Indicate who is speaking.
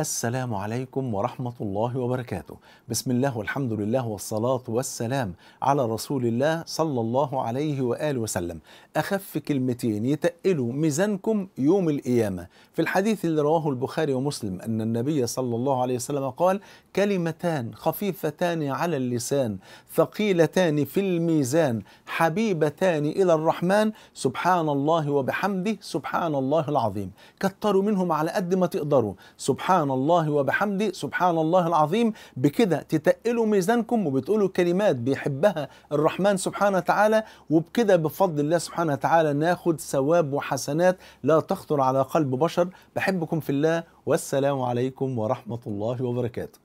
Speaker 1: السلام عليكم ورحمة الله وبركاته بسم الله والحمد لله والصلاة والسلام على رسول الله صلى الله عليه وآله وسلم أخف كلمتين يتقلوا ميزانكم يوم القيامة في الحديث اللي رواه البخاري ومسلم أن النبي صلى الله عليه وسلم قال كلمتان خفيفتان على اللسان ثقيلتان في الميزان حبيبتان إلى الرحمن سبحان الله وبحمده سبحان الله العظيم كتروا منهم على قد ما تقدروا سبحان سبحان الله وبحمده سبحان الله العظيم بكده تتقلوا ميزانكم وبتقولوا كلمات بيحبها الرحمن سبحانه وتعالى وبكده بفضل الله سبحانه وتعالى ناخد ثواب وحسنات لا تخطر على قلب بشر بحبكم في الله والسلام عليكم ورحمة الله وبركاته